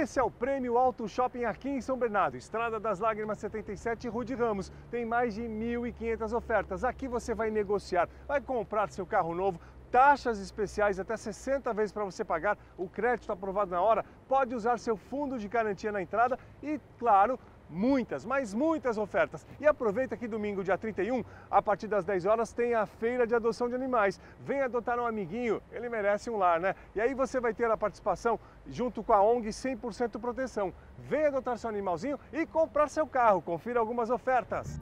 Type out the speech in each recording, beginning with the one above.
Esse é o Prêmio Auto Shopping aqui em São Bernardo, Estrada das Lágrimas 77, Rude Ramos. Tem mais de 1.500 ofertas. Aqui você vai negociar, vai comprar seu carro novo, taxas especiais até 60 vezes para você pagar, o crédito aprovado na hora, pode usar seu fundo de garantia na entrada e, claro, muitas, mas muitas ofertas. E aproveita que domingo, dia 31, a partir das 10 horas, tem a feira de adoção de animais. Vem adotar um amiguinho, ele merece um lar, né? E aí você vai ter a participação junto com a ONG 100% Proteção. Vem adotar seu animalzinho e comprar seu carro. Confira algumas ofertas.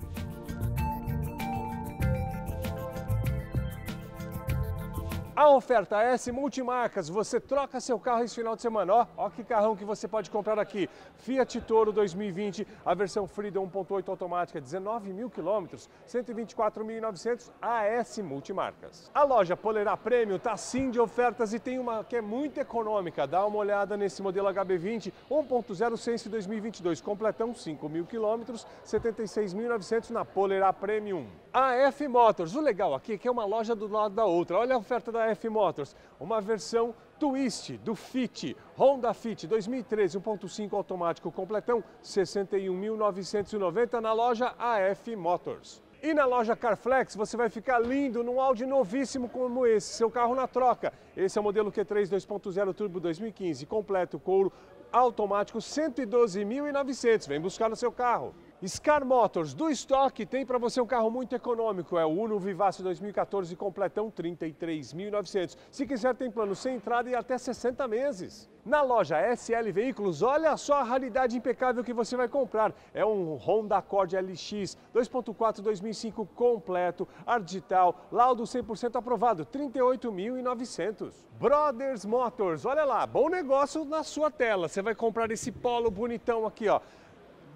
A oferta S Multimarcas, você troca seu carro esse final de semana. Ó, ó que carrão que você pode comprar aqui. Fiat Toro 2020, a versão Freedom 1.8 automática, 19 mil quilômetros, 124.900 AS Multimarcas. A loja Polerá Prêmio tá sim de ofertas e tem uma que é muito econômica. Dá uma olhada nesse modelo HB20 1.0 Sense 2022, completão 5 mil quilômetros, 76.900 na Polerá Premium. A F Motors, o legal aqui é que é uma loja do lado da outra. Olha a oferta da AF Motors, uma versão Twist do Fit, Honda Fit 2013 1.5 automático completão, 61.990 na loja AF Motors. E na loja Carflex você vai ficar lindo num Audi novíssimo como esse, seu carro na troca. Esse é o modelo Q3 2.0 Turbo 2015, completo couro, automático 112.900. Vem buscar no seu carro. Scar Motors, do estoque, tem para você um carro muito econômico. É o Uno Vivace 2014 completão 33.900. Se quiser, tem plano sem entrada e até 60 meses. Na loja SL Veículos, olha só a raridade impecável que você vai comprar. É um Honda Accord LX 2.4 2005 completo, ar digital, laudo 100% aprovado, 38.900. Brothers Motors, olha lá, bom negócio na sua tela. Você vai comprar esse Polo bonitão aqui, ó.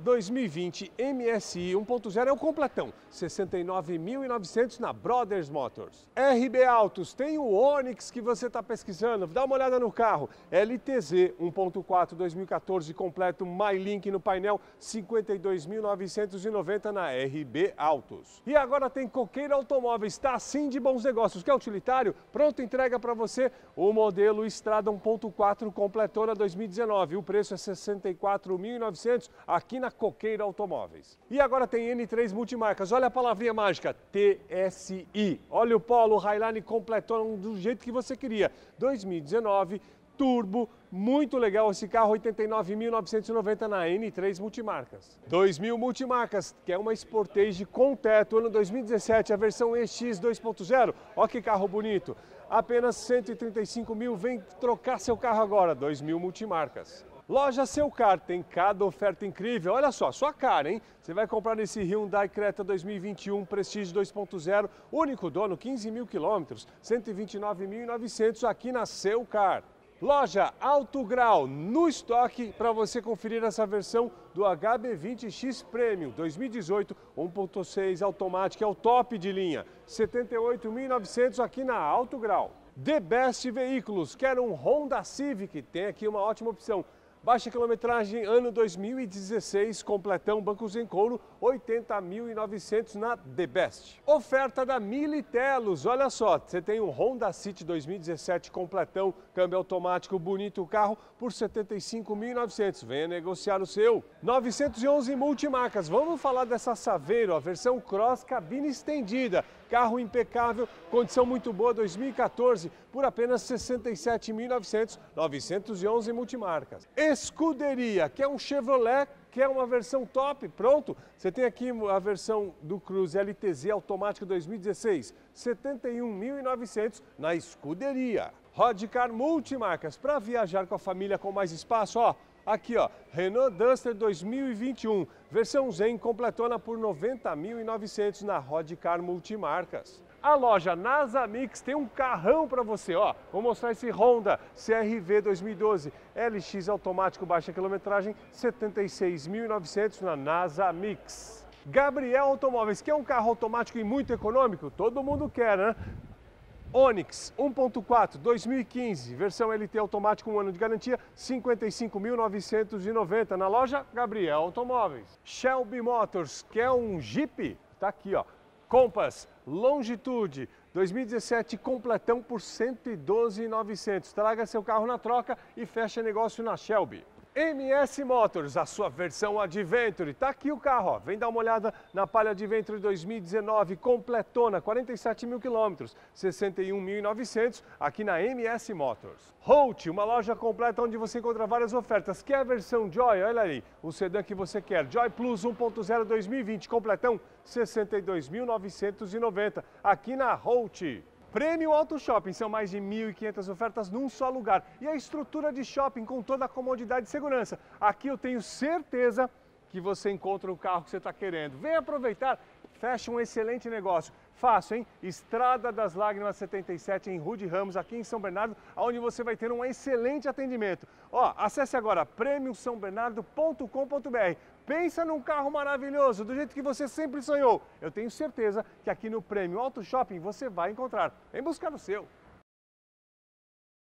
2020 MSI 1.0 é o completão, 69.900 na Brothers Motors. RB Autos tem o Onix que você está pesquisando, dá uma olhada no carro. LTZ 1.4 2014 completo, MyLink no painel, 52.990 na RB Autos. E agora tem Coqueiro Automóveis, está assim de bons negócios. Quer utilitário? Pronto, entrega para você o modelo Estrada 1.4 completora 2019. O preço é 64.900 aqui na na Coqueiro Automóveis. E agora tem N3 multimarcas. Olha a palavrinha mágica, TSI. Olha o Polo o Highline completou do jeito que você queria. 2019, turbo, muito legal esse carro, 89.990 na N3 Multimarcas. 2000 Multimarcas, que é uma Sportage com teto, ano 2017, a versão EX 2.0. Olha que carro bonito. Apenas 135 mil, vem trocar seu carro agora, 2000 Multimarcas. Loja Seu Car tem cada oferta incrível. Olha só, sua cara, hein? Você vai comprar esse Hyundai Creta 2021 Prestige 2.0, único dono, 15 mil quilômetros, 129.900 aqui na Seu Car. Loja Alto Grau no estoque para você conferir essa versão do HB20X Premium 2018 1.6 automático, é o top de linha, 78.900 aqui na Alto Grau. The Best Veículos, quer um Honda Civic? Tem aqui uma ótima opção. Baixa quilometragem ano 2016, completão Bancos em Couro, 80.900 na The Best. Oferta da Militelos, olha só, você tem um Honda City 2017 completão, câmbio automático, bonito o carro, por 75.900. Venha negociar o seu. 911 Multimarcas, vamos falar dessa Saveiro, a versão Cross cabine estendida. Carro impecável, condição muito boa 2014 por apenas 67.900, 911 multimarcas. Escuderia, que é um Chevrolet que é uma versão top, pronto. Você tem aqui a versão do Cruze LTZ automático 2016, 71.900 na escuderia. Rodcar Multimarcas, para viajar com a família com mais espaço, ó, Aqui, ó, Renault Duster 2021, versão Zen completona por 90.900 na Rodcar Multimarcas. A loja Mix tem um carrão para você, ó. Vou mostrar esse Honda CRV 2012, LX automático baixa quilometragem, 76.900 na Mix. Gabriel Automóveis, que é um carro automático e muito econômico, todo mundo quer, né? Onix 1.4 2015, versão LT automático um ano de garantia, 55.990 na loja Gabriel Automóveis. Shelby Motors, que é um Jeep? Tá aqui, ó. Compass, Longitude, 2017 completão por 112.900. Traga seu carro na troca e fecha negócio na Shelby. MS Motors, a sua versão Adventure. Tá aqui o carro, ó. vem dar uma olhada na Palha Adventure 2019, completona, 47 mil quilômetros, 61.900, aqui na MS Motors. Holt, uma loja completa onde você encontra várias ofertas. Quer a versão Joy? Olha aí, o sedã que você quer. Joy Plus 1.0 2020, completão, 62.990, aqui na Holt. Prêmio Auto Shopping são mais de 1.500 ofertas num só lugar. E a estrutura de shopping com toda a comodidade e segurança. Aqui eu tenho certeza que você encontra o carro que você está querendo. Vem aproveitar, fecha um excelente negócio. Fácil, hein? Estrada das Lágrimas 77 em Rude Ramos, aqui em São Bernardo, onde você vai ter um excelente atendimento. Ó, acesse agora premiumsaobernardo.com.br. Pensa num carro maravilhoso, do jeito que você sempre sonhou. Eu tenho certeza que aqui no Prêmio Auto Shopping você vai encontrar. Vem buscar o seu.